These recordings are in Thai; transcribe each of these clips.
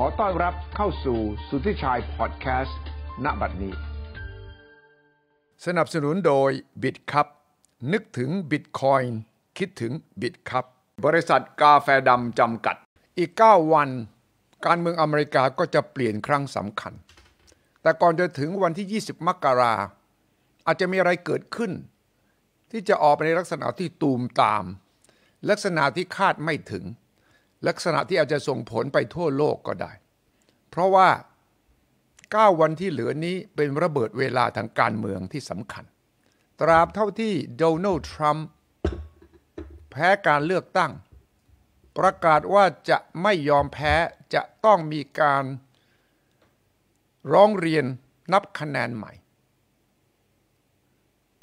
ขอต้อนรับเข้าสู่สุทธิชัยพอดแคสต์ณบัดนี้ สนับสนุนโดยบิตคัพนึกถึงบิตคอยน์คิดถึงบิตคัพบริษัทกาแฟดำจำกัด อีก 9 วัน การเมืองอเมริกาก็จะเปลี่ยนครั้งสำคัญ แต่ก่อนจะถึงวันที่ 20 มกรา อาจจะมีอะไรเกิดขึ้น ที่จะออกไปในลักษณะที่ตูมตาม ลักษณะที่คาดไม่ถึงลักษณะที่อาจจะส่งผลไปทั่วโลกก็ได้ เพราะว่า 9 วันที่เหลือนี้เป็นระเบิดเวลาทางการเมืองที่สำคัญ ตราบเท่าที่โดนัลด์ทรัมป์แพ้การเลือกตั้ง ประกาศว่าจะไม่ยอมแพ้จะต้องมีการร้องเรียนนับคะแนนใหม่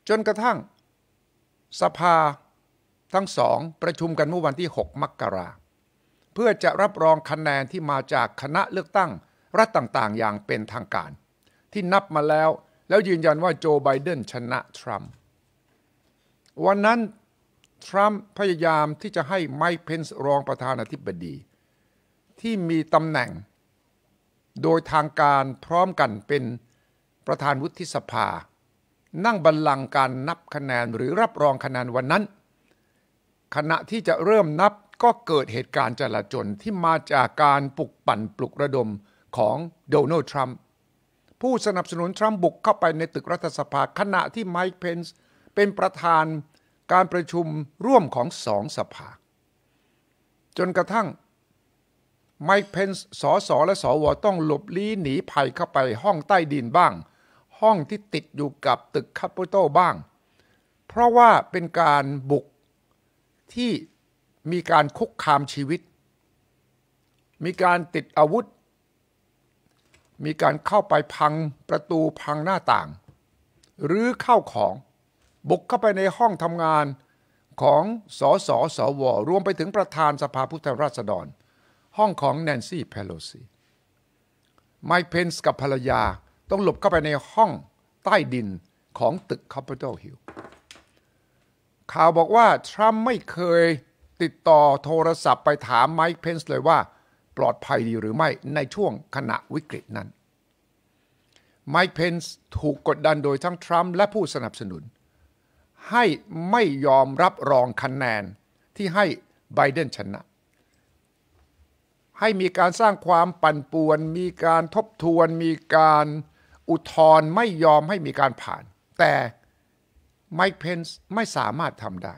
จนกระทั่งสภาทั้งสองประชุมกันเมื่อวันที่ 6มกราคมเพื่อจะรับรองคะแนนที่มาจากคณะเลือกตั้ง รัฐต่างๆอย่างเป็นทางการ ที่นับมาแล้วแล้วยืนยันว่าโจไบเดนชนะทรัมป์วันนั้น ทรัมป์พยายามที่จะให้ ไมค์เพนส์รองประธานาธิบดี ที่มีตำแหน่ง โดยทางการพร้อมกันเป็นประธานวุฒิสภา นั่งบัลลังก์การนับคะแนนหรือรับรองคะแนนวันนั้นขณะที่จะเริ่มนับก็เกิดเหตุการณ์จลาจลที่มาจากการปลุกปั่นปลุกระดมของโดนัลด์ทรัมป์ผู้สนับสนุนทรัมป์บุกเข้าไปในตึกรัฐสภาขณะที่ไมค์เพนส์เป็นประธานการประชุมร่วมของสองสภาจนกระทั่งไมค์เพนส์สอสและสอวต้องหลบลี้หนีภัยเข้าไปห้องใต้ดินบ้าง ห้องที่ติดอยู่กับตึกคาปิโตบ้าง เพราะว่าเป็นการบุกที่มีการคุกคามชีวิต มีการติดอาวุธ มีการเข้าไปพังประตูพังหน้าต่าง หรือเข้าของบุกเข้าไปในห้องทำงานของสสสวรวมไปถึงประธานสภาผู้แทนราษฎร ห้องของแนนซี่เพโลซี ไมค์เพนส์กับภรรยาต้องหลบเข้าไปในห้องใต้ดินของตึก Capitol h i ล l ข่าวบอกว่า ทรัมป์ไม่เคยติดต่อโทรศัพท์ไปถามไมค์เพนส์เลยว่าปลอดภัยดีหรือไม่ในช่วงขณะวิกฤตนั้นไมค์เพนส์ถูกกดดันโดยทั้งทรัมป์และผู้สนับสนุน ให้ไม่ยอมรับรองคะแนนที่ให้ไบเดนชนะ ให้มีการสร้างความปั่นป่วน มีการทบทวน มีการอุทธรณ์ไม่ยอมให้มีการผ่าน แต่ไมค์เพนส์ไม่สามารถทำได้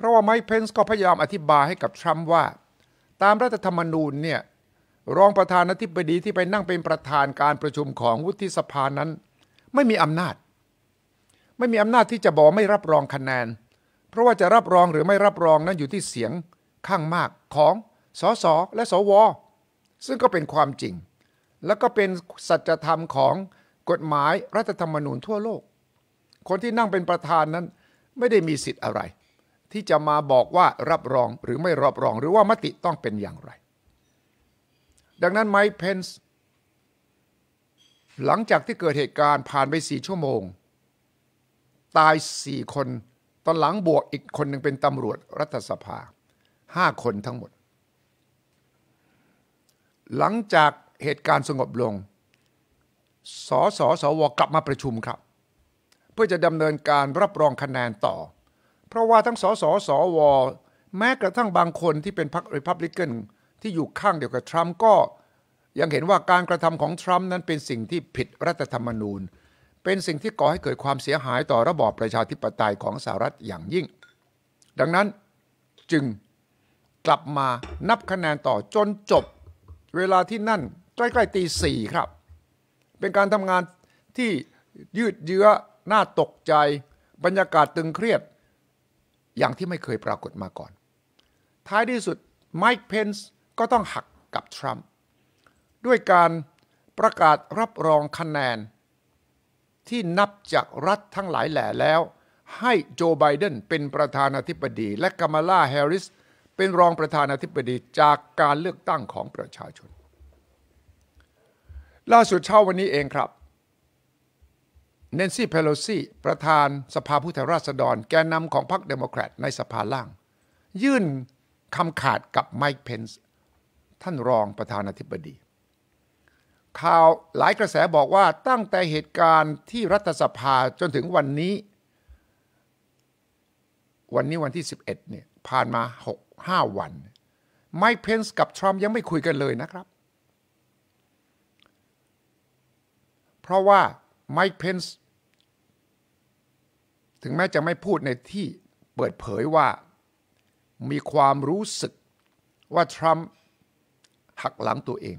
เพราะว่าไมค์เพนส์ก็พยายามอธิบายให้กับทรัมป์ว่า ตามรัฐธรรมนูญเนี่ย รองประธานาธิบดีที่ไปนั่งเป็นประธานการประชุมของวุฒิสภานั้น ไม่มีอำนาจ ไม่มีอำนาจที่จะบอกไม่รับรองคะแนน เพราะว่าจะรับรองหรือไม่รับรองนั้นอยู่ที่เสียงข้างมากของสสและสว ซึ่งก็เป็นความจริง และก็เป็นสัจธรรมของกฎหมายรัฐธรรมนูญทั่วโลก คนที่นั่งเป็นประธานนั้นไม่ได้มีสิทธิ์อะไรที่จะมาบอกว่ารับรองหรือไม่รับรองหรือว่ามติต้องเป็นอย่างไร ดังนั้นไมค์เพนส์หลังจากที่เกิดเหตุการณ์ผ่านไปสี่ชั่วโมง ตายสี่คน ตอนหลังบวกอีกคนหนึ่งเป็นตำรวจรัฐสภาห้าคนทั้งหมด หลังจากเหตุการณ์สงบลงสสสวกลับมาประชุมครับ เพื่อจะดำเนินการรับรองคะแนนต่อเพราะว่าทั้งสสสวแม้กระทั่งบางคนที่เป็นพรรคริพับลิกันที่อยู่ข้างเดียวกับทรัมป์ก็ยังเห็นว่าการกระทำของทรัมป์นั้นเป็นสิ่งที่ผิดรัฐธรรมนูญเป็นสิ่งที่ก่อให้เกิดความเสียหายต่อระบอบประชาธิปไตยของสหรัฐอย่างยิ่ง ดังนั้นจึงกลับมานับคะแนนต่อจนจบเวลาที่นั่นใกล้ๆตีสี่ครับ เป็นการทำงานที่ยืดเยื้อน่าตกใจ บรรยากาศตึงเครียดอย่างที่ไม่เคยปรากฏมาก่อน ท้ายที่สุดไมค์เพนส์ก็ต้องหักกับทรัมป์ด้วยการประกาศรับรองคะแนน ที่นับจากรัฐทั้งหลายแหล่แล้ว ให้โจไบเดนเป็นประธานาธิบดี และกามาลาแฮริสเป็นรองประธานาธิบดีจากการเลือกตั้งของประชาชน ล่าสุดเช้าวันนี้เองครับเนนซี่เพโลซีประธานสภาผู้แทนราษฎร แกนนำของพรรคเดโมแครตในสภาล่าง ยื่นคำขาดกับไมค์เพนส์ท่านรองประธานาธิบดี ข่าวหลายกระแสบอกว่าตั้งแต่เหตุการณ์ที่รัฐสภาจนถึงวันนี้วันนี้วันที่ 11เนี่ยผ่านมา 6 5 วันไมค์เพนส์กับทรัมป์ยังไม่คุยกันเลยนะครับ เพราะว่าไมค์เพนส์ถึงแม้จะไม่พูดในที่เปิดเผยว่ามีความรู้สึกว่าทรัมป์หักหลังตัวเอง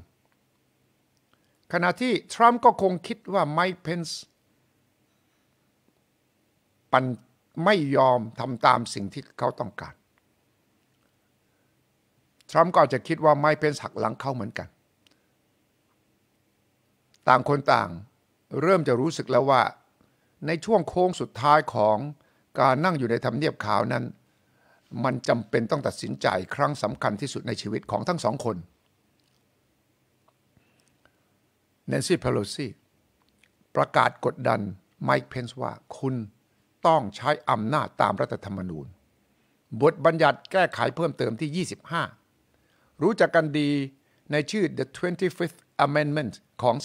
ขณะที่ทรัมป์ก็คงคิดว่าไมค์เพนส์ปันไม่ยอมทำตามสิ่งที่เขาต้องการ ทรัมป์ก็อาจจะคิดว่าไมค์เพนส์หักหลังเขาเหมือนกัน ต่างคนต่างเริ่มจะรู้สึกแล้วว่าในช่วงโค้งสุดท้ายของการนั่งอยู่ในทำเนียบขาวนั้น มันจำเป็นต้องตัดสินใจครั้งสำคัญที่สุดในชีวิตของทั้งสองคนแนนซี่เพโลซีประกาศกดดันไมค์เพนส์ว่า คุณต้องใช้อำนาจตามรัฐธรรมนูญ บทบัญญัติแก้ไขเพิ่มเติมที่ 25 รู้จักกันดีในชื่อ the 25th Amendment ของ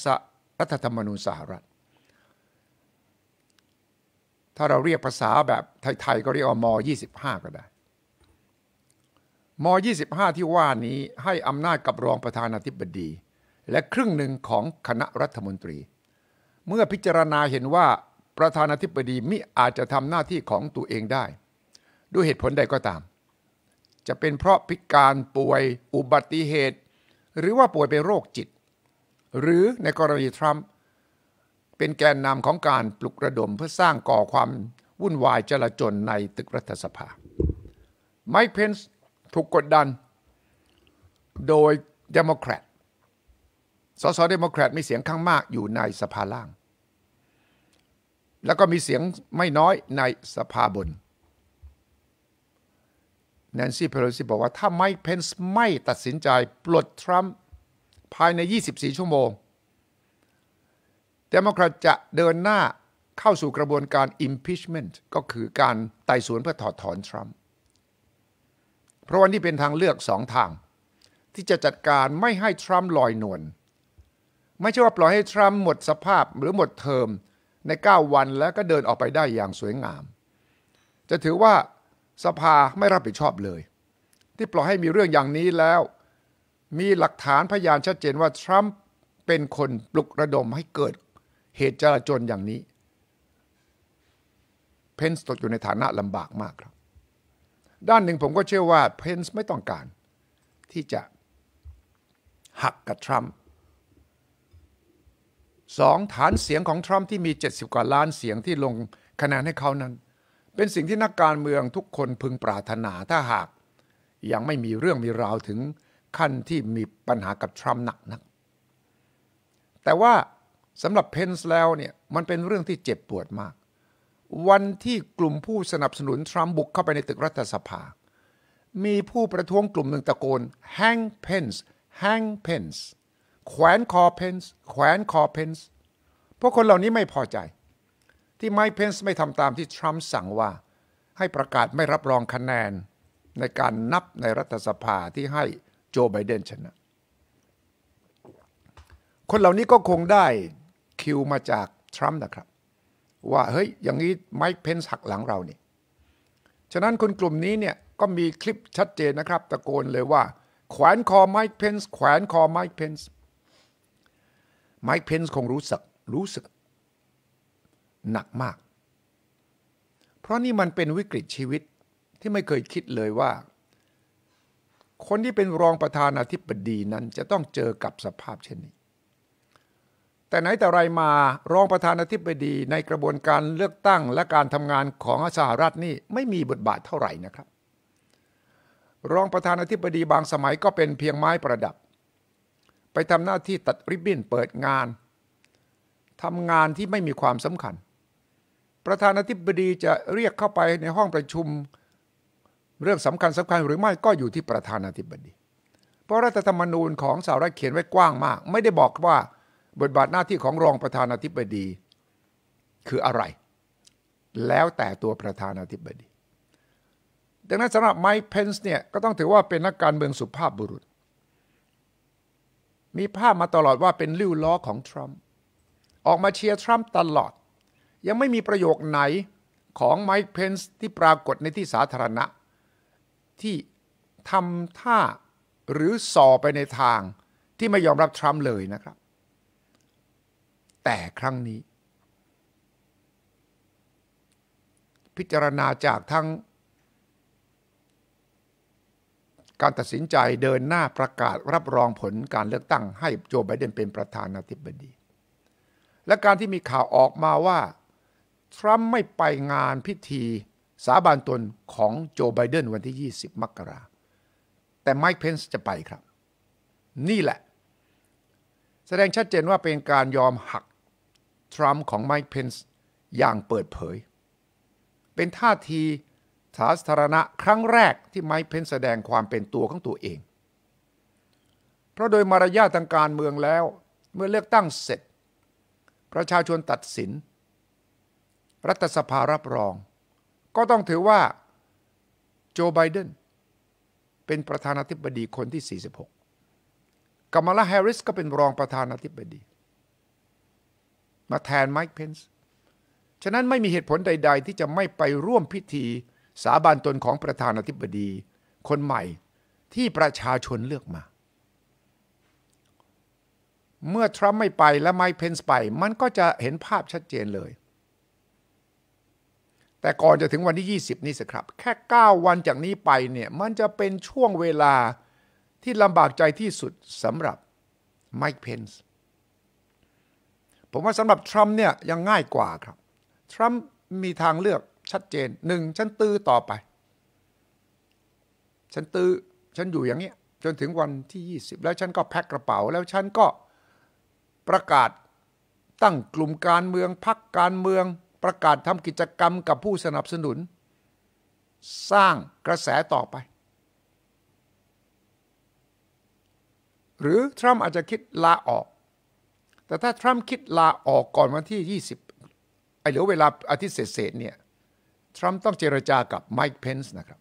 รัฐธรรมนูญสหรัฐถ้าเราเรียกภาษาแบบไทย ๆก็เรียกว่าม25 ก็ได้ม25 ที่ว่านี้ให้อำนาจกับรองประธานาธิบดี และครึ่งหนึ่งของคณะรัฐมนตรี เมื่อพิจารณาเห็นว่าประธานาธิบดีมิอาจจะทำหน้าที่ของตัวเองได้ ด้วยเหตุผลใดก็ตาม จะเป็นเพราะพิการป่วยอุบัติเหตุ หรือว่าป่วยเป็นโรคจิต หรือในกรณีทรัมป์เป็นแกนนำของการปลุกระดมเพื่อสร้างก่อความวุ่นวายจลาจลในตึกรัฐสภาไมค์เพนส์ถูกกดดันโดยเดโมแครตสสเดโมแครต มีเสียงข้างมากอยู่ในสภาล่าง แล้วก็มีเสียงไม่น้อยในสภาบนแนนซี่เพโลซีบอกว่าถ้าไมค์เพนส์ไม่ตัดสินใจปลดทรัมป์ภายใน 24 ชั่วโมงดโมแครตจะเดินหน้าเข้าสู่กระบวนการ impeachment ก็คือการไต่สวนเพื่อถอดถอน ทรัมป์ เพราะวันนี้เป็นทางเลือกสองทาง ที่จะจัดการไม่ให้ทรัมป์ลอยนวลไม่ใช่ว่าปล่อยให้ทรัมป์หมดสภาพหรือหมดเทอมใน 9 วันแล้วก็เดินออกไปได้อย่างสวยงาม จะถือว่าสภาไม่รับผิดชอบเลย ที่ปล่อยให้มีเรื่องอย่างนี้แล้ว มีหลักฐานพยานชัดเจนว่าทรัมป์เป็นคนปลุกระดมให้เกิดเหตุจราจนอย่างนี้ เพนส์ตกอยู่ในฐานะลำบากมากครับ ด้านหนึ่งผมก็เชื่อว่าเพนส์ไม่ต้องการ ที่จะหักกับทรัมป์สองฐานเสียงของทรัมป์ที่มี 70กว่าล้านเสียงที่ลงคะแนนให้เขานั้น เป็นสิ่งที่นักการเมืองทุกคนพึงปรารถนาถ้าหากยังไม่มีเรื่องมีราวถึงขั้นที่มีปัญหากับทรัมป์หนักนักแต่ว่าสำหรับเพนส์แล้วเนี่ย มันเป็นเรื่องที่เจ็บปวดมาก วันที่กลุ่มผู้สนับสนุน ทรัมป์บุกเข้าไปในตึกรัฐสภา มีผู้ประท้วงกลุ่มหนึ่งตะโกน hang Pence hang Pence แขวนคอเพนส์แขวนคอเพนส์พวกคนเหล่านี้ไม่พอใจ ที่ไมค์เพนส์ไม่ทำตามที่ทรัมป์สั่งว่าให้ประกาศไม่รับรองคะแนนในการนับในรัฐสภาที่ให้โจไบเดนชนะ คนเหล่านี้ก็คงได้คิวมาจากทรัมป์นะครับ ว่า เฮ้ย อย่างนี้ไมค์เพนส์หักหลังเรานี่ ฉะนั้นคนกลุ่มนี้เนี่ยก็มีคลิปชัดเจนนะครับ ตะโกนเลยว่าแขวนคอไมค์เพนส์แขวนคอไมค์เพนส์ไมค์เพนส์คงรู้สึก รู้สึกหนักมาก เพราะนี่มันเป็นวิกฤตชีวิตที่ไม่เคยคิดเลยว่า คนที่เป็นรองประธานาธิบดีนั้น จะต้องเจอกับสภาพเช่นนี้แต่ไหนแต่ไรมารองประธานาธิบดีในกระบวนการเลือกตั้งและการทำงานของสหรัฐนี่ไม่มีบทบาทเท่าไหร่นะครับ รองประธานาธิบดีบางสมัยก็เป็นเพียงไม้ประดับ ไปทำหน้าที่ตัดริบบิ้นเปิดงานทำงานที่ไม่มีความสำคัญ ประธานาธิบดีจะเรียกเข้าไปในห้องประชุม เรื่องสำคัญสำคัญหรือไม่ก็อยู่ที่ประธานาธิบดี เพราะรัฐธรรมนูญของสหรัฐเขียนไว้กว้างมาก ไม่ได้บอกว่าบทบาทหน้าที่ของรองประธานาธิบดี คืออะไร แล้วแต่ตัวประธานาธิบดีดังนั้นสำหรับไมค์เพนส์เนี่ยก็ต้องถือว่าเป็นนักการเมืองสุภาพบุรุษ มีภาพมาตลอดว่าเป็นลิ้วล้อของทรัมป์ออกมาเชียร์ทรัมป์ตลอด ยังไม่มีประโยคไหนของไมค์เพนส์ที่ปรากฏในที่สาธารณะที่ทำท่าหรือส่อไปในทางที่ไม่ยอมรับทรัมป์เลยนะครับแต่ครั้งนี้ พิจารณาจากทั้ง การตัดสินใจเดินหน้าประกาศรับรองผลการเลือกตั้งให้โจไบเดนเป็นประธานาธิบดี และการที่มีข่าวออกมาว่า ทรัมป์ไม่ไปงานพิธีสาบานตนของโจไบเดนวันที่ 20 มกรา แต่ไมค์เพนส์จะไปครับ นี่แหละ แสดงชัดเจนว่าเป็นการยอมหักทรัมป์ของไมค์เพนส์อย่างเปิดเผย เป็นท่าทีสาธารณะครั้งแรกที่ไมค์เพนส์แสดงความเป็นตัวของตัวเอง เพราะโดยมารยาททางการเมืองแล้ว เมื่อเลือกตั้งเสร็จ ประชาชนตัดสิน รัฐสภารับรอง ก็ต้องถือว่าโจไบเดนเป็นประธานาธิบดีคนที่ 46กัมมาลาแฮริสก็เป็นรองประธานาธิบดีมาแทนไมค์เพนส์ฉะนั้นไม่มีเหตุผลใด ๆ ที่จะไม่ไปร่วมพิธีสาบานตนของประธานาธิบดี คนใหม่ที่ประชาชนเลือกมา เมื่อทรัมป์ไม่ไปและไมค์เพนส์ไป มันก็จะเห็นภาพชัดเจนเลย แต่ก่อนจะถึงวันที่ 20 นี้สิครับ แค่ 9 วันจากนี้ไปเนี่ย มันจะเป็นช่วงเวลาที่ลำบากใจที่สุดสำหรับไมค์เพนส์ผมว่าสำหรับทรัมป์เนี่ยยังง่ายกว่าครับทรัมป์มีทางเลือกชัดเจนหนึ่งฉันตื้อต่อไปฉันตื้อฉันอยู่อย่างนี้ จนถึงวันที่ 20 แล้วฉันก็แพ็คกระเป๋าแล้วฉันก็ประกาศตั้งกลุ่มการเมืองพักการเมืองประกาศทำกิจกรรมกับผู้สนับสนุน สร้างกระแสต่อไป หรือ ทรัมป์อาจจะคิดลาออกแต่ถ้าทรัมป์คิดลาออกก่อนวันที่ 20 ไอ้เหลือเวลาอาทิตย์เศษเนี่ย ทรัมป์ต้องเจรจากับไมค์เพนส์นะครับ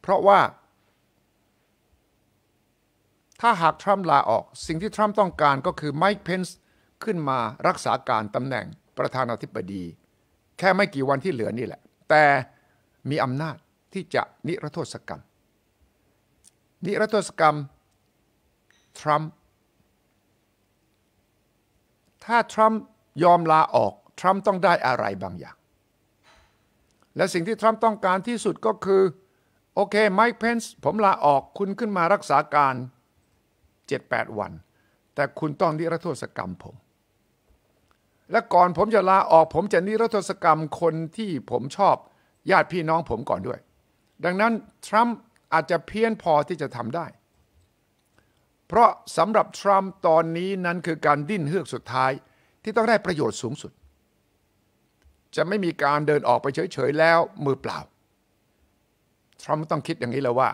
เพราะว่า ถ้าหากทรัมป์ลาออก สิ่งที่ทรัมป์ต้องการก็คือไมค์เพนส์ขึ้นมารักษาการตำแหน่งประธานาธิบดี แค่ไม่กี่วันที่เหลือนี่แหละ แต่มีอำนาจที่จะนิรโทษกรรม นิรโทษกรรมทรัมป์ถ้าทรัมป์ยอมลาออก ทรัมป์ต้องได้อะไรบางอย่าง และสิ่งที่ทรัมป์ต้องการที่สุดก็คือ โอเคไมค์เพนส์ผมลาออกคุณขึ้นมารักษาการ 78 วัน แต่คุณต้องนิรโทษกรรมผม และก่อนผมจะลาออก ผมจะนิรโทษกรรมคนที่ผมชอบ ญาติพี่น้องผมก่อนด้วย ดังนั้นทรัมป์อาจจะเพี้ยนพอที่จะทำได้เพราะสำหรับทรัมป์ตอนนี้นั้นคือการดิ้นเฮือกสุดท้าย ที่ต้องได้ประโยชน์สูงสุด จะไม่มีการเดินออกไปเฉยๆ แล้วมือเปล่าทรัมป์ต้องคิดอย่างนี้แล้วว่า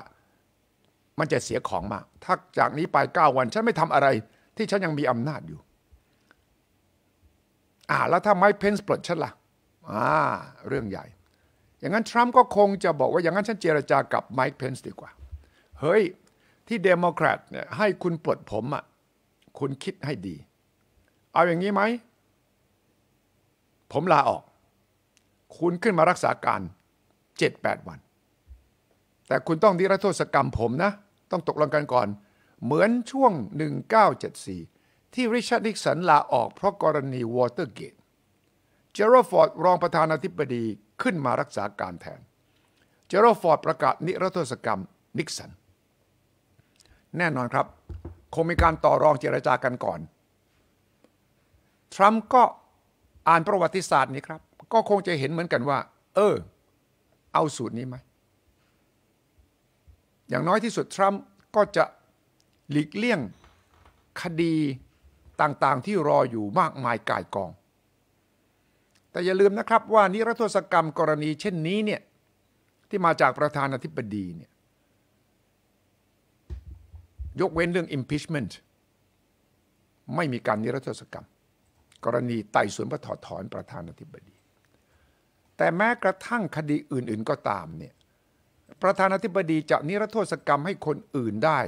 มันจะเสียของมาถ้าจากนี้ไป 9 วันฉันไม่ทำอะไร ที่ฉันยังมีอำนาจอยู่อ่าแล้วถ้าไมค์เพนส์ปลดฉันละ่ะอ่าเรื่องใหญ่ อย่างนั้นทรัมป์ก็คงจะบอกว่าอย่างนั้นฉันเจรจากับไมค์เพนส์ดีกว่า เฮ้ยที่เดโมแครตเนี่ยให้คุณปลดผมอะ่ะคุณคิดให้ดี เอาอย่างนี้ไหม ผมลาออก คุณขึ้นมารักษาการเจ็ดแปดวัน แต่คุณต้องนิรโทษกรรมผมนะ ต้องตกลงกันก่อนเหมือนช่วง 1974 ที่ริชาร์ดนิกสันลาออกเพราะกรณีวอเตอร์เกต เจอร์ฟอร์ดรองประธานาธิบดีขึ้นมารักษาการแทน เจอร์ฟอร์ด ประกาศนิรโทษกรรมนิกสันแน่นอนครับ คงมีการต่อรองเจรจากันก่อนทรัมป์ก็อ่านประวัติศาสตร์นี้ครับก็คงจะเห็นเหมือนกันว่า เออเอาสูตรนี้ไหมอย่างน้อยที่สุดทรัมป์ก็จะหลีกเลี่ยงคดีต่างๆ ที่รออยู่มากมายก่ายกอง แต่อย่าลืมนะครับว่านิรโทษกรรมกรณีเช่นนี้เนี่ยที่มาจากประธานาธิบดีเนี่ยยกเว้นเรื่อง impeachment ไม่มีการนิรโทษกรรม กรณีไต่สวนพระถอดถอนประธานาธิบดี แต่แม้กระทั่งคดีอื่นๆก็ตามเนี่ยประธานาธิบดีจะนิรโทษกรรมให้คนอื่นได้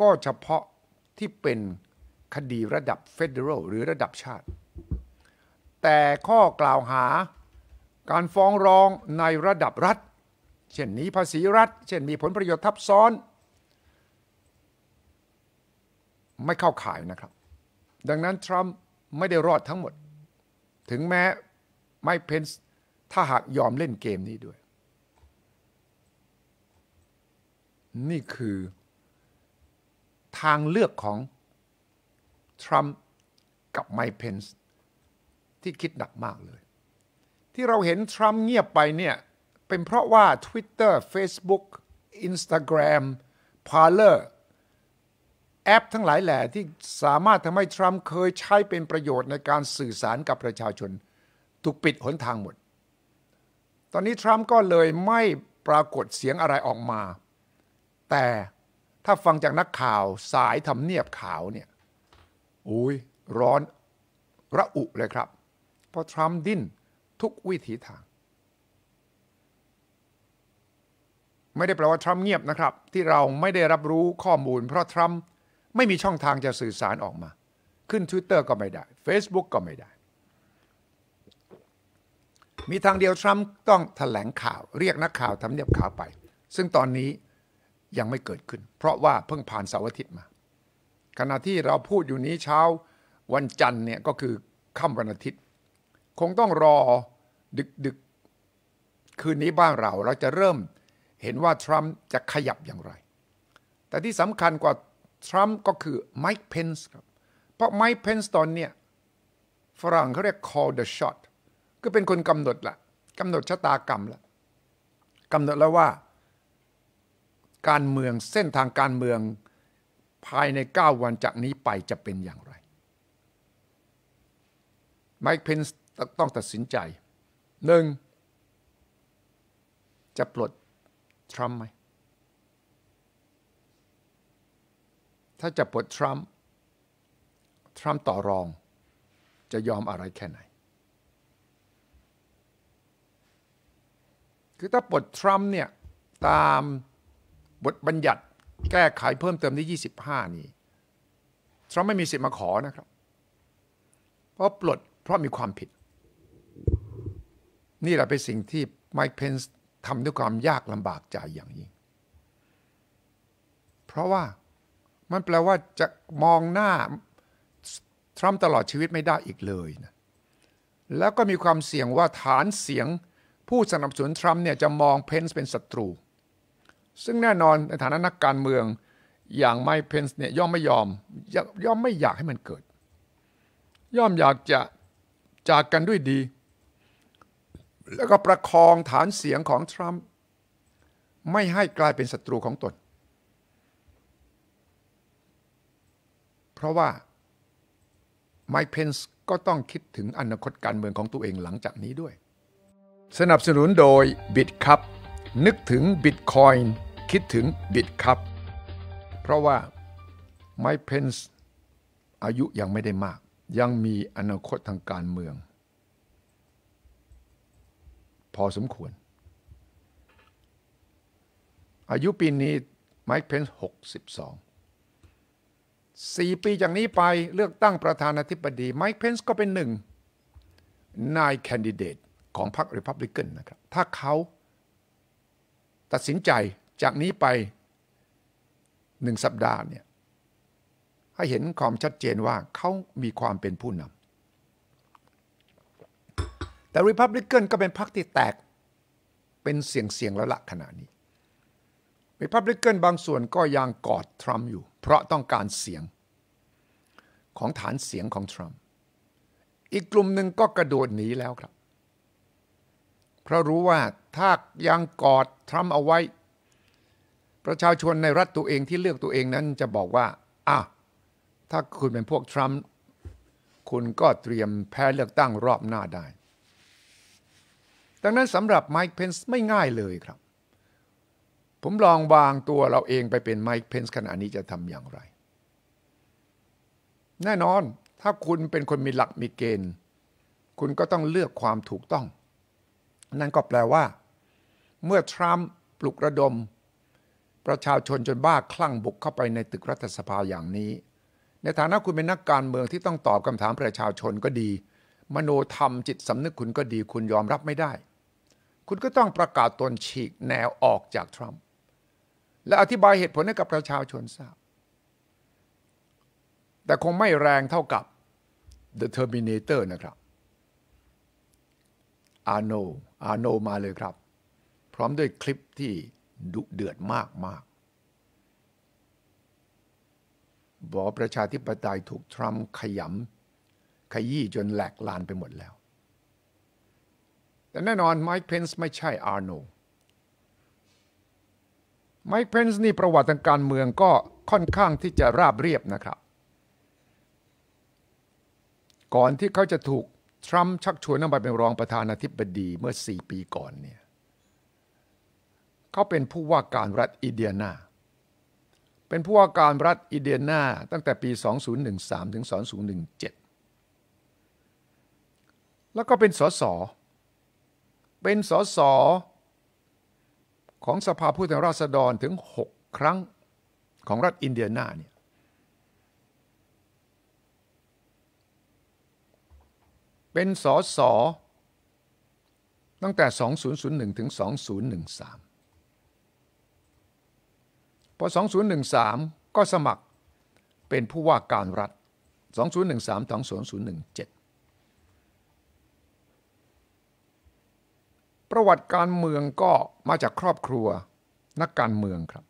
ก็เฉพาะที่เป็นคดีระดับเฟดเดอรัลหรือระดับชาติ แต่ข้อกล่าวหาการฟ้องร้องในระดับรัฐ เช่นนี้ภาษีรัฐ เช่นมีผลประโยชน์ทับซ้อนไม่เข้าข่ายนะครับ ดังนั้น ทรัมป์ไม่ได้รอดทั้งหมด ถึงแม้ไมค์เพนส์ถ้าหากยอมเล่นเกมนี้ด้วย นี่คือทางเลือกของ ทรัมป์กับไมค์เพนส์ที่คิดหนักมากเลย ที่เราเห็นทรัมป์เงียบไปเนี่ย เป็นเพราะว่า Twitter Facebook Instagram p a r l e r แอปทั้งหลายแหล่ ที่สามารถทำให้ทรัมป์เคยใช้เป็นประโยชน์ในการสื่อสารกับประชาชนถูกปิดหนทางหมด ตอนนี้ทรัมป์ก็เลยไม่ปรากฏเสียงอะไรออกมาแต่ถ้าฟังจากนักข่าวสายทำเนียบขาวเนี่ยอุ้ยร้อนระอุเลยครับ เพราะทรัมป์ดิ้นทุกวิถีทาง ไม่ได้แปลว่าทรัมป์เงียบนะครับที่เราไม่ได้รับรู้ข้อมูลเพราะทรัมป์ไม่มีช่องทางจะสื่อสารออกมา ขึ้น Twitter ก็ไม่ได้ Facebook ก็ไม่ได้ มีทางเดียว ทรัมป์ต้องถแถลงข่าวเรียกนักข่าวทำเนียบข่าวไป ซึ่งตอนนี้ยังไม่เกิดขึ้น เพราะว่าเพิ่งผ่านเสาร์อาทิตย์มา ขณะที่เราพูดอยู่นี้เช้าวันจันทร์เนี่ย ก็คือค่ำวันอาทิตย์ คงต้องรอ ดึกดึกคืนนี้บ้านเรา เราจะเริ่มเห็นว่าทรัมป์จะขยับอย่างไร แต่ที่สำคัญกว่าทรัมป์ก็คือไมค์เพนส์ครับ เพราะไมค์เพนส์ตอนเนี้ยฝรั่งเขาเรียก call the shot ก็เป็นคนกำหนดละกำหนดชะตากรรมละกำหนดแล้วว่าการเมืองเส้นทางการเมืองภายใน 9 วันจากนี้ไปจะเป็นอย่างไรไมค์เพนส์ต้องตัดสินใจ หนึ่ง จะปลดทรัมป์ไหมถ้าจะปลดทรัมป์ทรัมป์ต่อรอง จะยอมอะไรแค่ไหน คือถ้าปลดทรัมป์เนี่ย ตามบทบัญญัติแก้ไขเพิ่มเติมที่ 25 นี้ทรัมป์ไม่มีสิทธิ์มาขอนะครับ เพราะปลดเพราะมีความผิด นี่แหละเป็นสิ่งที่ไมค์เพนส์ทำด้วยความยากลำบากใจอย่างยิ่งเพราะว่ามันแปลว่าจะมองหน้าทรัมป์ตลอดชีวิตไม่ได้อีกเลยนะ แล้วก็มีความเสี่ยงว่าฐานเสียงผู้สนับสนุนทรัมป์เนี่ยจะมองเพนส์เป็นศัตรู ซึ่งแน่นอนในฐานะนักการเมืองอย่างไมเพนส์เนี่ยย่อมไม่ยอมย่อมไม่อยากให้มันเกิด ย่อมอยากจะจากกันด้วยดี แล้วก็ประคองฐานเสียงของทรัมป์ไม่ให้กลายเป็นศัตรูของตนราะว่าไมค์เพนส์ก็ต้องคิดถึงอนาคตการเมืองของตัวเองหลังจากนี้ด้วย สนับสนุนโดย BitCup นึกถึง Bitcoin คิดถึง BitCup เพราะว่าไมค์เพนส์อายุยังไม่ได้มาก ยังมีอนาคตทางการเมือง พอสมควร อายุปีนี้ไมค์เพนส์62สี่ปีจากนี้ไปเลือกตั้งประธานาธิบดีไมค์เพนส์ก็เป็นหนึ่งนายแคนดิเดตของพรรคริพับลิกันนะครับถ้าเขาตัดสินใจจากนี้ไปหนึ่งสัปดาห์เนี่ยให้เห็นความชัดเจนว่าเขามีความเป็นผู้นำแต่ริพับลิกันก็เป็นพรรคที่แตกเป็นเสียงเสียงแล้วละขณะนี้ริพับลิกเกิลบางส่วนก็ยังกอดทรัมป์อยู่ เพราะต้องการเสียงของฐานเสียงของทรัมป์อีกกลุ่มหนึ่งก็กระโดดหนีแล้วครับ เพราะรู้ว่าถ้ายังกอดทรัมป์เอาไว้ ประชาชนในรัฐตัวเองที่เลือกตัวเองนั้นจะบอกว่า อ่ะ ถ้าคุณเป็นพวกทรัมป์คุณก็เตรียมแพ้เลือกตั้งรอบหน้าได้ ดังนั้นสำหรับไมค์เพนส์ไม่ง่ายเลยครับผมลองวางตัวเราเองไปเป็นไมค์เพนส์ขณะนี้จะทำอย่างไร แน่นอน ถ้าคุณเป็นคนมีหลักมีเกณฑ์ คุณก็ต้องเลือกความถูกต้อง นั่นก็แปลว่า เมื่อทรัมป์ปลุกระดม ประชาชนจนบ้าคลั่งบุกเข้าไปในตึกรัฐสภาอย่างนี้ ในฐานะคุณเป็นนักการเมืองที่ต้องตอบคำถามประชาชนก็ดี มโนธรรมจิตสำนึกคุณก็ดี คุณยอมรับไม่ได้ คุณก็ต้องประกาศตนฉีกแนวออกจากทรัมป์และอธิบายเหตุผลให้กับประชาชนทราบ แต่คงไม่แรงเท่ากับ The Terminator นะครับ อาโนอาโนมาเลยครับ พร้อมด้วยคลิปที่ดุเดือดมากมาก บอกประชาธิปไตยถูกทรัมป์ขยำขยี้จนแหลกลานไปหมดแล้ว แต่แน่นอนไมค์เพนส์ไม่ใช่อาโนไมค์เพนส์นี่ประวัติทางการเมืองก็ค่อนข้างที่จะราบเรียบนะครับ ก่อนที่เขาจะถูกทรัมป์ชักชวนนั่งไปเป็นรองประธานาธิบดีเมื่อ 4 ปีก่อนเนี่ยเขาเป็นผู้ว่าการรัฐอินเดียนา เป็นผู้ว่าการรัฐอินเดียนาตั้งแต่ปี 2013 ถึง 2017 แล้วก็เป็นสสเป็นสสของสภาผู้แทนราษฎรถึง 6 ครั้งของรัฐอินเดียนาเนี่ยเป็นสอสอตั้งแต่ 2001 ถึง 2013 พอ 2013 ก็สมัครเป็นผู้ว่าการรัฐ 2013ถึง2017ประวัติการเมืองก็มาจากครอบครัวนักการเมืองครับ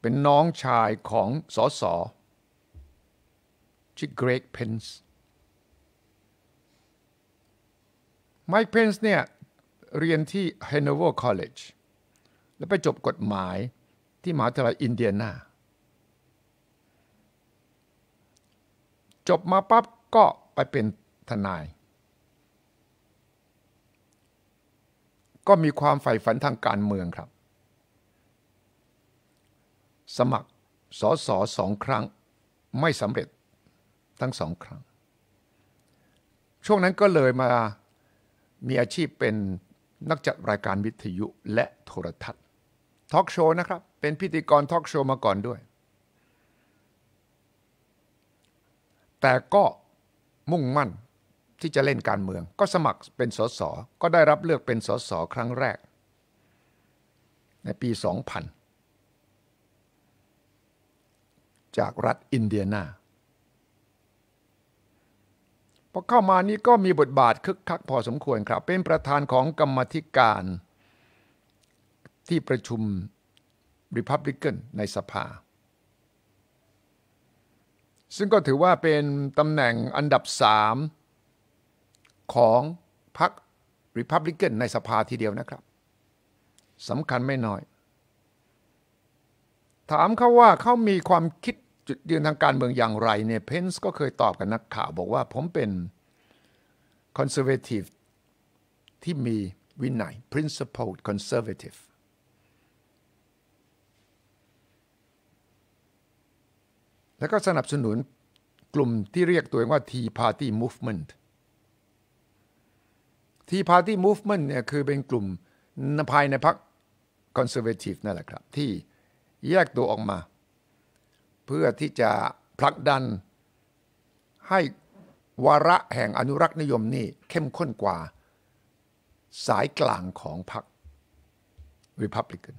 เป็นน้องชายของสอสอชิเกรกเพนส์ไมค์เพนส์เนี่ยเรียนที่ Hanover College แล้วไปจบกฎหมายที่มหาวิทยาลัยอินเดียนา จบมาปั๊บก็ไปเป็นทนายก็มีความใฝ่ฝันทางการเมืองครับ สมัครสอสอสองครั้งไม่สำเร็จทั้งสองครั้ง ช่วงนั้นก็เลยมามีอาชีพเป็นนักจัดรายการวิทยุและโทรทัศน์ทอล์กโชว์นะครับ เป็นพิธีกรทอล์กโชว์มาก่อนด้วย แต่ก็มุ่งมั่นที่จะเล่นการเมืองก็สมัครเป็นสส ก็ได้รับเลือกเป็นสส ครั้งแรก ในปี 2000 จากรัฐอินเดียนา พอเข้ามานี้ก็มีบทบาทคึกคักพอสมควรครับ เป็นประธานของกรรมธิการที่ประชุมริพับลิกันในสภา ซึ่งก็ถือว่าเป็นตำแหน่งอันดับสามของพรรคริพับลิกันในสภาทีเดียวนะครับสำคัญไม่น้อย ถามเขาว่าเขามีความคิด จุดยืนทางการเมืองอย่างไรเนี่ยเพนส์ก็เคยตอบกับนักข่าวบอกว่า ผมเป็นคอนเซอร์เวทีฟที่มีวินัย principled conservative แล้วก็สนับสนุนกลุ่มที่เรียกตัวเองว่า Tea Party Movement ทีพาร์ตี้มูฟเมนต์เนี่ยคือเป็นกลุ่มภายในพรรคคอนเซอร์เวทีฟนั่นแหละครับที่แยกตัวออกมา เพื่อที่จะผลักดันให้วาระแห่งอนุรักษ์นิยมนี่เข้มข้นกว่าสายกลางของพรรคริพับลิกัน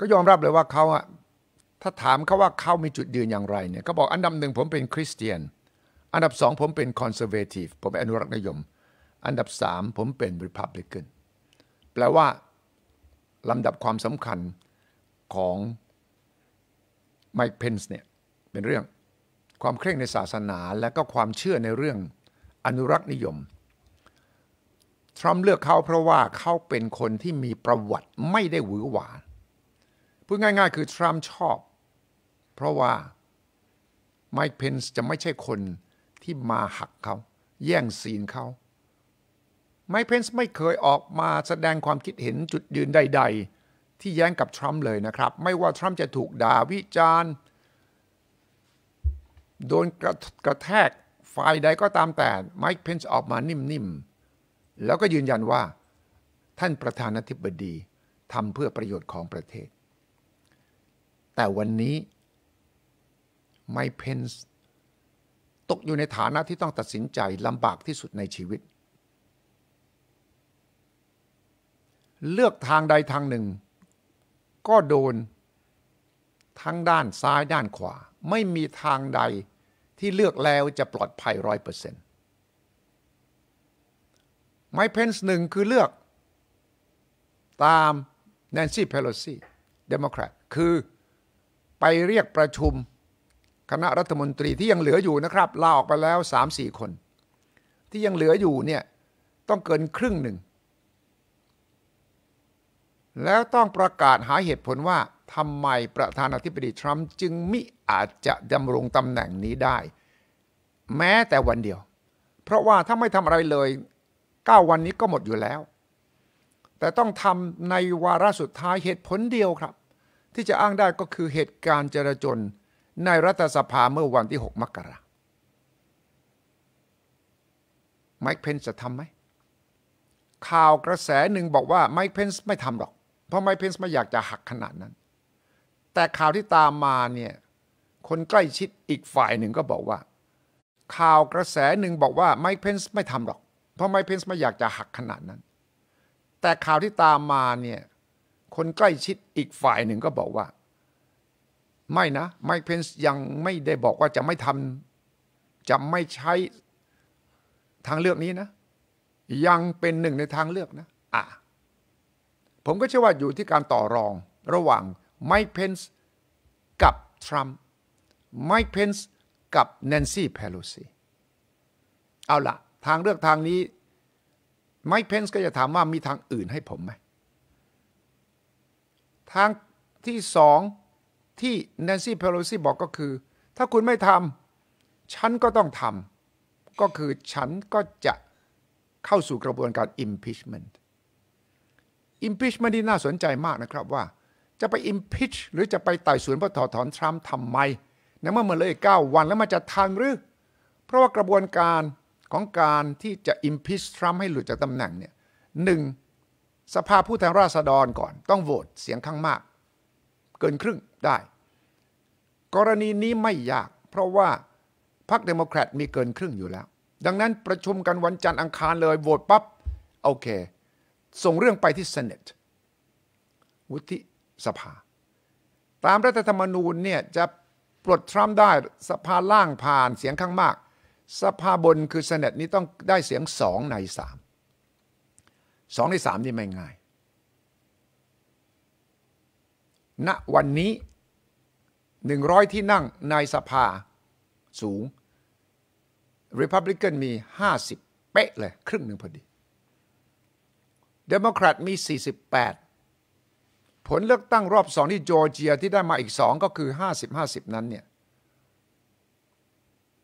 ก็ยอมรับเลยว่าเขาอะถ้าถามเขาว่าเขามีจุดยืนอย่างไรเนี่ยก็บอกอันดับหนึ่งผมเป็นคริสเตียนอันดับสองผมเป็นคอนเซอร์เวทีฟผมอนุรักษ์นิยม อันดับสามผมเป็นริพับลิกันแปลว่า ลำดับความสำคัญของไมค์เพนส์เนี่ยเป็นเรื่อง ความเคร่งในศาสนาและก็ความเชื่อในเรื่องอนุรักษ์นิยมทรัมป์เลือกเขาเพราะว่าเขาเป็นคนที่มีประวัติไม่ได้หวือหวา พูดง่ายๆ คือทรัมป์ชอบ เพราะว่าไมค์เพนส์จะไม่ใช่คนที่มาหักเขา แย่งซีนเขา ไมค์เพนส์ไม่เคยออกมาแสดงความคิดเห็นจุดยืนใดๆ ที่แย้งกับทรัมป์เลยนะครับ ไม่ว่าทรัมป์จะถูกด่าวิจารณ์ โดนกระกระแทกฝ่ายใดก็ตามแต่ ไมค์เพนส์ออกมานิ่มๆ แล้วก็ยืนยันว่าท่านประธานาธิบดีทำเพื่อประโยชน์ของประเทศ แต่วันนี้ ไมค์เพนส์ตกอยู่ในฐานะที่ต้องตัดสินใจ ลำบากที่สุดในชีวิต เลือกทางใดทางหนึ่ง ก็โดนทั้งด้านซ้ายด้านขวา ไม่มีทางใดที่เลือกแล้วจะปลอดภัยร้อยเปอร์เซ็นต์ไมเพนส์หนึ่งคือเลือกตามแนนซี่เพโลซีเดโมแครตคือไปเรียกประชุมคณะรัฐมนตรีที่ยังเหลืออยู่นะครับลาออกไปแล้ว 3-4 คน ที่ยังเหลืออยู่เนี่ย ต้องเกินครึ่งหนึ่ง แล้วต้องประกาศหาเหตุผลว่าทำไมประธานาธิบดีทรัมป์จึงมิอาจจะดำรงตำแหน่งนี้ได้ แม้แต่วันเดียว เพราะว่าถ้าไม่ทำอะไรเลย 9 วันนี้ก็หมดอยู่แล้ว แต่ต้องทำในวาระสุดท้ายเหตุผลเดียวครับ ที่จะอ้างได้ก็คือเหตุการณ์จราจรในรัฐสภาเมื่อวันที่6มกราไมค์เพนส์จะทำไหม ข่าวกระแสหนึ่งบอกว่าไมค์เพนส์ไม่ทำหรอก เพราะไมค์เพนส์ไม่อยากจะหักขนาดนั้น แต่ข่าวที่ตามมาเนี่ยคนใกล้ชิดอีกฝ่ายหนึ่งก็บอกว่า ข่าวกระแสหนึ่งบอกว่าไมค์เพนส์ไม่ทำหรอกเพราะไมค์เพนส์ไม่อยากจะหักขนาดนั้น แต่ข่าวที่ตามมาเนี่ยคนใกล้ชิดอีกฝ่ายหนึ่งก็บอกว่าไม่นะไมค์เพนส์ยังไม่ได้บอกว่าจะไม่ทำจะไม่ใช้ทางเลือกนี้นะ ยังเป็นหนึ่งในทางเลือกนะอ่ะผมก็เชื่อว่าอยู่ที่การต่อรองระหว่างไมค์เพนส์กับทรัมป์ไมค์เพนส์กับแนนซี่เพโลซีเอาละทางเลือกทางนี้ ไมค์เพนส์ก็จะถามว่ามีทางอื่นให้ผมไหม ทางที่สองที่แนนซี่เพโลซี่บอกก็คือ ถ้าคุณไม่ทำฉันก็ต้องทำก็คือฉันก็จะเข้าสู่กระบวนการ impeachment impeachment ที่น่าสนใจมากนะครับว่า จะไป impeach หรือจะไปไต่สวนเพื่อถอดถอนทรัมป์ทำไมในเมื่อมันเลยเก้าวันแล้วมันจะทันหรือ เพราะว่ากระบวนการของการที่จะ impeach ทรัมป์ให้หลุดจากตำแหน่งเนี่ยหนึ่งสภาผู้แทนราษฎรก่อนต้องโหวตเสียงข้างมาก เกินครึ่งได้กรณีนี้ไม่ยาก เพราะว่าพรรคเดโมแครตมีเกินครึ่งอยู่แล้ว ดังนั้นประชุมกันวันจันทร์อังคารเลยโหวตปับ๊บ โอเค ส่งเรื่องไปที่เซนต์วุฒิสภา ตามรัฐธรรมนูญเนี่ยจะปลดทรัมป์ได้สภาล่างผ่านเสียงข้างมาก สภาบนคือเซนต์นี้ต้องได้เสียงสองในสามสองในสามนี่ไม่ง่าย ณวันนี้100ที่นั่งในสภาสูง Republican มี 50 เป๊ะ เลย ครึ่งหนึ่งพอดี Democrat มี 48 ผลเลือกตั้งรอบสองที่จอร์เจียที่ได้มาอีกสองก็คือ 50-50 นั้นเนี่ย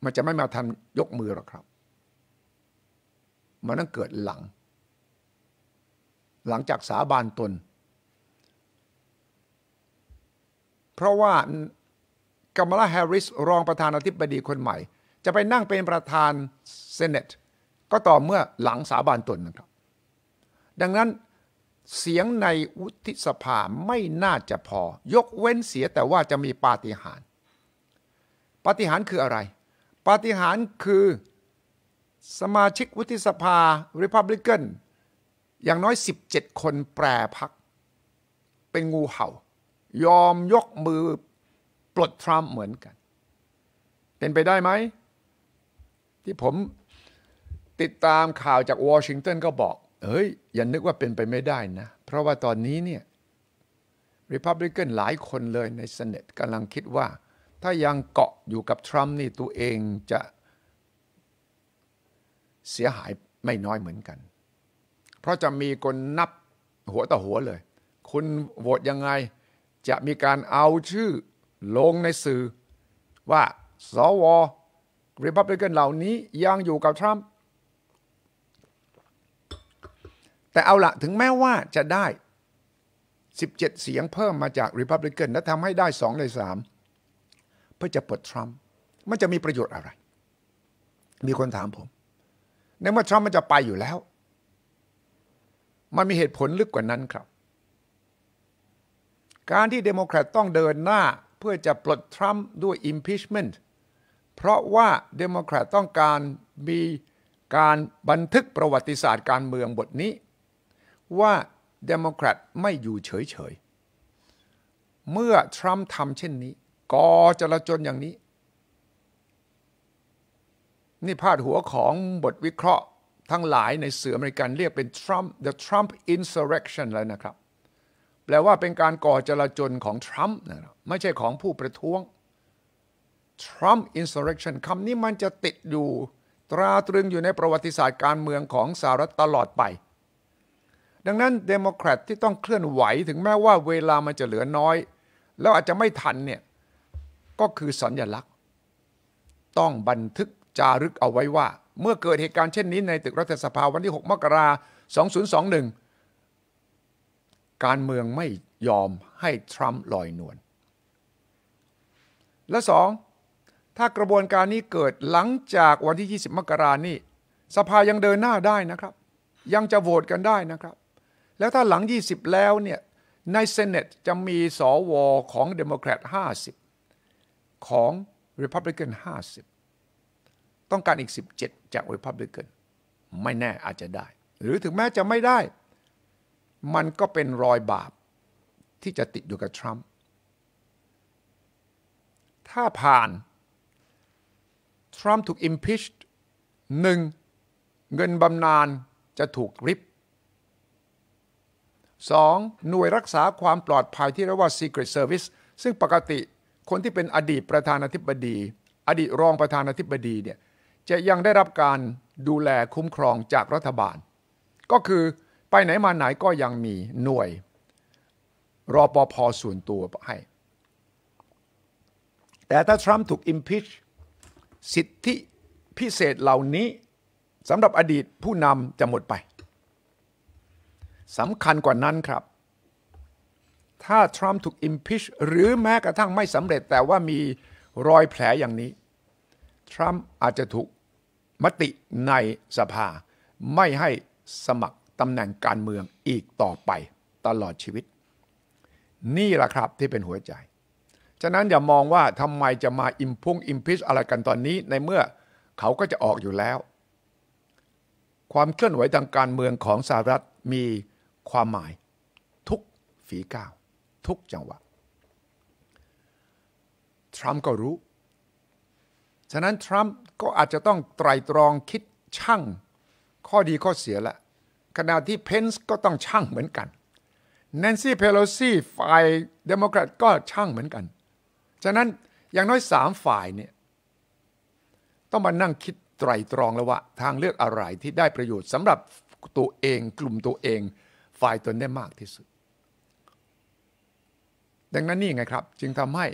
มันจะไม่มาทันยกมือหรอกครับ มันต้องเกิดหลัง หลังจากสาบานตน เพราะว่ากัมลาแฮร์ริส รองประธานาธิบดีคนใหม่ จะไปนั่งเป็นประธานเซเนต ก็ต่อเมื่อหลังสาบานตนนะครับ ดังนั้นเสียงในวุฒิสภาไม่น่าจะพอ ยกเว้นเสียแต่ว่าจะมีปาฏิหาริย์ปาฏิหาริย์คืออะไร ปาฏิหาริย์คือสมาชิกวุฒิสภาริพับลิกันอย่างน้อย17คนแปรพักเป็นงูเห่า ยอมยกมือปลดทรัมป์เหมือนกัน เป็นไปได้ไหม ที่ผมติดตามข่าวจากวอชิงตันก็บอก เฮ้ย อย่านึกว่าเป็นไปไม่ได้นะ เพราะว่าตอนนี้เนี่ยริพับลิกันหลายคนเลยในเสเนตกำลังคิดว่า ถ้ายังเกาะอยู่กับทรัมป์นี่ตัวเองจะเสียหายไม่น้อยเหมือนกัน เพราะจะมีคนนับหัวต่อหัวเลย คุณโหวตยังไงจะมีการเอาชื่อลงในสื่อว่า สวริพับลิกันเหล่านี้ยังอยู่กับทรัมป์แต่เอาละถึงแม้ว่าจะได้ 17 เสียงเพิ่มมาจากริพับลิกันและทำให้ได้ 2 ใน 3 เพื่อจะปลดทรัมป์มันจะมีประโยชน์อะไร มีคนถามผมในเมื่อทรัมป์มันจะไปอยู่แล้ว มันมีเหตุผลลึกกว่านั้นครับ การที่เดโมแครตต้องเดินหน้าเพื่อจะปลดทรัมป์ด้วย impeachment เพราะว่าเดโมแครตต้องการมีการบันทึกประวัติศาสตร์การเมืองบทนี้ ว่าเดโมแครตไม่อยู่เฉย ๆ เมื่อทรัมป์ทำเช่นนี้ก่อจลาจลอย่างนี้ นี่พาดหัวของบทวิเคราะห์ทั้งหลายในสื่ออเมริกันเรียกเป็นทรัมป์ the Trump insurrection แล้วนะครับแปลว่าเป็นการก่อจลาจลของทรัมป์นะไม่ใช่ของผู้ประท้วง Trump insurrection คำนี้มันจะติดอยู่ ตราตรึงอยู่ในประวัติศาสตร์การเมืองของสหรัฐตลอดไป ดังนั้นเดโมแครตที่ต้องเคลื่อนไหวถึงแม้ว่าเวลามันจะเหลือน้อย แล้วอาจจะไม่ทันเนี่ย ก็คือสัญญลักษณ์ ต้องบันทึกจารึกเอาไว้ว่า เมื่อเกิดเหตุการณ์เช่นนี้ในตึกรัฐสภาวันที่ 6 มกราคม2021การเมืองไม่ยอมให้ทรัมป์ลอยนวล และสองถ้ากระบวนการนี้เกิดหลังจากวันที่ 20 มกรานี่สภายังเดินหน้าได้นะครับ ยังจะโหวตกันได้นะครับ แล้วถ้าหลัง 20 แล้วเนี่ยในเซเนตจะมีสอวอของเดโมแครต50 ของ Republican 50 ต้องการอีก 17 จาก Republican ไม่แน่อาจจะได้ หรือถึงแม้จะไม่ได้มันก็เป็นรอยบาป ที่จะติดอยู่กับทรัมป์ ถ้าผ่าน ทรัมป์ถูก impeached หนึ่งเงินบำนาญจะถูกริบ 2. หน่วยรักษาความปลอดภัยที่เรียกว่า Secret Service ซึ่งปกติคนที่เป็นอดีตประธานาธิบดี อดีตรองประธานาธิบดีเนี่ยจะยังได้รับการดูแลคุ้มครองจากรัฐบาล ก็คือไปไหนมาไหนก็ยังมีหน่วย รอปอส่วนตัวให้ แต่ถ้าทรัมป์ถูกอิมพิชสิทธิพิเศษเหล่านี้สำหรับอดีตผู้นำจะหมดไป สำคัญกว่านั้นครับ ถ้าทรัมป์ถูกอิมพิชหรือแม้กระทั่งไม่สำเร็จแต่ว่ามีรอยแผลอย่างนี้ทรัมป์อาจจะถูกมติในสภาไม่ให้สมัครตำแหน่งการเมืองอีกต่อไปตลอดชีวิต นี่แหละครับที่เป็นหัวใจ ฉะนั้นอย่ามองว่าทำไมจะมาอิมพุ่งอิมพิชอะไรกันตอนนี้ ในเมื่อเขาก็จะออกอยู่แล้ว ความเคลื่อนไหวทางการเมืองของสหรัฐมีความหมายทุกฝีก้าวทุกจังหวะทรัมป์ก็รู้ ฉะนั้นทรัมป์ก็อาจจะต้องไตรตรองคิดช่างข้อดีข้อเสียละขณะที่เพนส์ก็ต้องช่างเหมือนกันแนนซี่เพโลซีฝ่ายเดโมแครตก็ช่างเหมือนกัน ฉะนั้นอย่างน้อยสามฝ่ายเนี่ยต้องมานั่งคิดไตรตรองแล้วว่า ทางเลือกอะไรที่ได้ประโยชน์สำหรับตัวเองกลุ่มตัวเองฝ่ายตนได้มากที่สุดดังนั้นนี่ไงครับจึงทำให้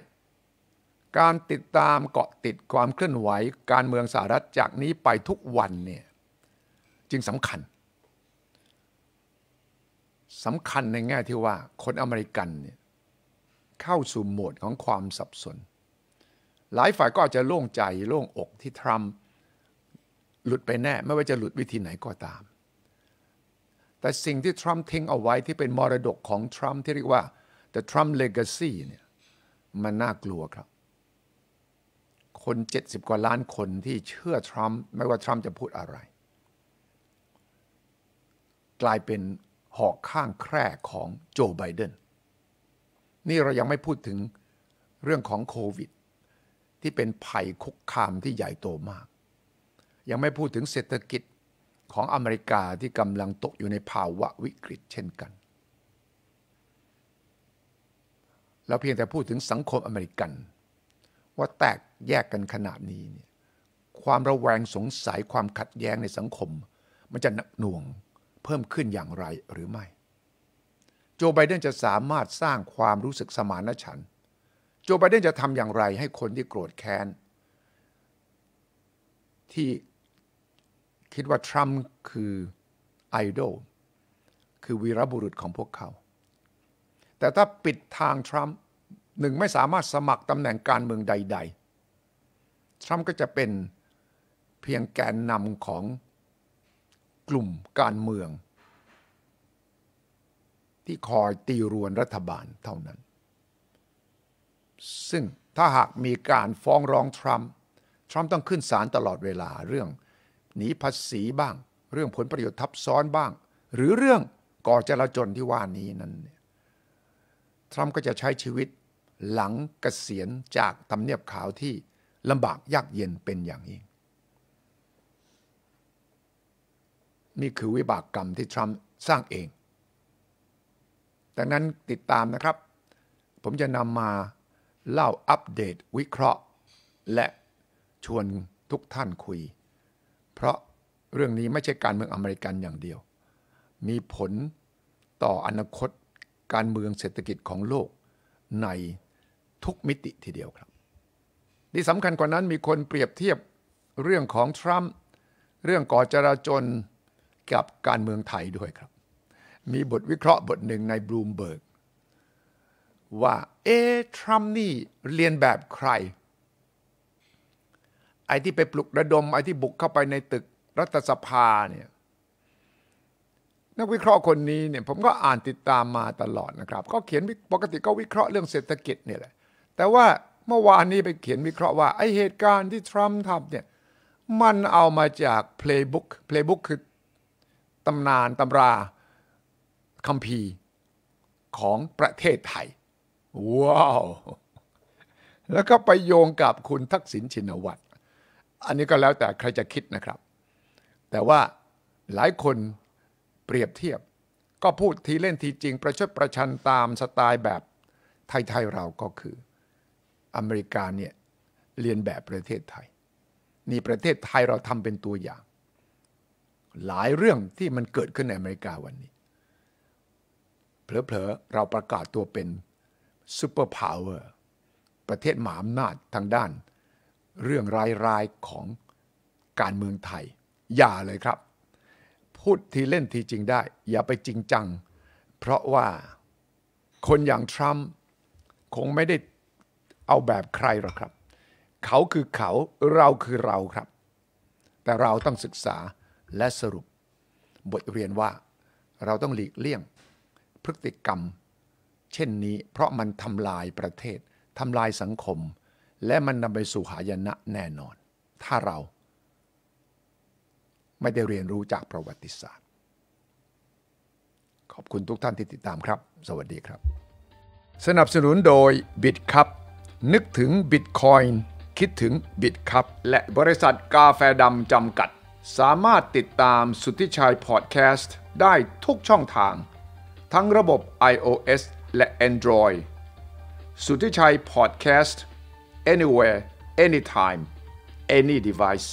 การติดตามเกาะติดความเคลื่อนไหว การเมืองสหรัฐจากนี้ไปทุกวันเนี่ยจึงสำคัญสำคัญในแง่ที่ว่าคนอเมริกันเนี่ย เข้าสู่โหมดของความสับสน หลายฝ่ายก็อาจจะโล่งใจโล่งอกที่ทรัมป์หลุดไปแน่ ไม่ว่าจะหลุดวิธีไหนก็ตาม แต่สิ่งที่ทรัมป์ทิ้งเอาไว้ที่เป็นมรดกของทรัมป์ที่เรียกว่า the Trump legacy เนี่ย มันน่ากลัวครับ คน 70 กว่าล้านคนที่เชื่อทรัมป์ไม่ว่าทรัมป์จะพูดอะไรกลายเป็นหอกข้างแคร่ของโจไบเดน นี่เรายังไม่พูดถึงเรื่องของโควิด ที่เป็นภัยคุกคามที่ใหญ่โตมาก ยังไม่พูดถึงเศรษฐกิจของอเมริกาที่กำลังตกอยู่ในภาวะวิกฤตเช่นกันเราเพียงแต่พูดถึงสังคม อเมริกัน ว่าแตกแยกกันขนาดนี้เนี่ยความระแวงสงสัยความขัดแย้งในสังคม มันจะหนักหน่วงเพิ่มขึ้นอย่างไรหรือไม่ โจไบเดนจะสามารถสร้างความรู้สึกสมานฉันท์โจไบเดนจะทำอย่างไรให้คนที่โกรธแค้น ที่คิดว่าทรัมป์คือไอดอลคือวีรบุรุษของพวกเขา แต่ถ้าปิดทางทรัมป์หนึ่งไม่สามารถสมัครตำแหน่งการเมืองใดๆ ทรัมป์ก็จะเป็นเพียงแกนนำของกลุ่มการเมืองที่คอยตีรวนรัฐบาลเท่านั้น ซึ่งถ้าหากมีการฟ้องร้องทรัมป์ ทรัมป์ต้องขึ้นศาลตลอดเวลาเรื่อง หนีภาษีบ้าง เรื่องผลประโยชน์ทับซ้อนบ้าง หรือเรื่องก่อจลาจลที่ว่านี้นั้นทรัมป์ก็จะใช้ชีวิตหลังกเกษียณจากตำเนียบขาวที่ ลำบากยากเย็นเป็นอย่างยิ่งนี่คือวิบากกรรมที่ ทรัมป์สร้างเองดังนั้นติดตามนะครับ ผมจะนำมาเล่าอัปเดตวิเคราะห์ และชวนทุกท่านคุย เพราะเรื่องนี้ไม่ใช่การเมืองอเมริกันอย่างเดียว มีผลต่ออนาคตการเมืองเศรษฐกิจของโลกในทุกมิติทีเดียวครับ ที่สำคัญกว่านั้นมีคนเปรียบเทียบเรื่องของ ทรัมป์เรื่องก่อจราจนกับการเมืองไทยด้วยครับ มีบทวิเคราะห์บทหนึ่งในบลูมเบิร์กว่าเอ๊ทรัมป์นี่เรียนแบบใคร ไอ้ที่ไปปลุกระดมไอ้ที่บุกเข้าไปในตึกรัฐสภาเนี่ย นักวิเคราะห์คนนี้เนี่ยผมก็อ่านติดตามมาตลอดนะครับ ก็เขียนปกติก็วิเคราะห์เรื่องเศรษฐกิจเนี่ยแหละ แต่ว่าเมื่อวานนี้ไปเขียนวิเคราะห์ว่า ไอเหตุการณ์ที่ทรัมป์ทำเนี่ย มันเอามาจากเพลย์บุ๊ก เพลย์บุ๊กคือตำนานตำราคัมภีร์ของประเทศไทยว้าวแล้วก็ไปโยงกับคุณทักษิณชินวัตรอันนี้ก็แล้วแต่ใครจะคิดนะครับ แต่ว่าหลายคนเปรียบเทียบ ก็พูดทีเล่นทีจริงประชดประชันตามสไตล์แบบไทยๆเราก็คืออเมริกาเนี่ยเรียนแบบประเทศไทยนี่ประเทศไทยเราทำเป็นตัวอย่างหลายเรื่องที่มันเกิดขึ้นในอเมริกาวันนี้ เผลอๆเราประกาศตัวเป็นซูเปอร์พาวเวอร์ประเทศหมาอำนาจทางด้าน เรื่องรายๆของการเมืองไทย อย่าเลยครับ พูดทีเล่นทีจริงได้ อย่าไปจริงจัง เพราะว่าคนอย่างทรัมป์คงไม่ได้เอาแบบใครหรอกครับ เขาคือเขาเราคือเราครับ แต่เราต้องศึกษาและสรุปบทเรียนว่า เราต้องหลีกเลี่ยง พฤติกรรมเช่นนี้ เพราะมันทำลายประเทศทำลายสังคม และมันนำไปสู่หายนะแน่นอน ถ้าเราไม่ได้เรียนรู้จากประวัติศาสตร์ ขอบคุณทุกท่านที่ติดตามครับ สวัสดีครับ สนับสนุนโดย BitCup นึกถึง Bitcoin คิดถึง BitCup และบริษัทกาแฟดำจำกัดสามารถติดตามสุทธิชัยพอดแคสต์ ได้ทุกช่องทาง ทั้งระบบ iOS และ Android สุทธิชัยพอดแคสต์ anywhere anytime any device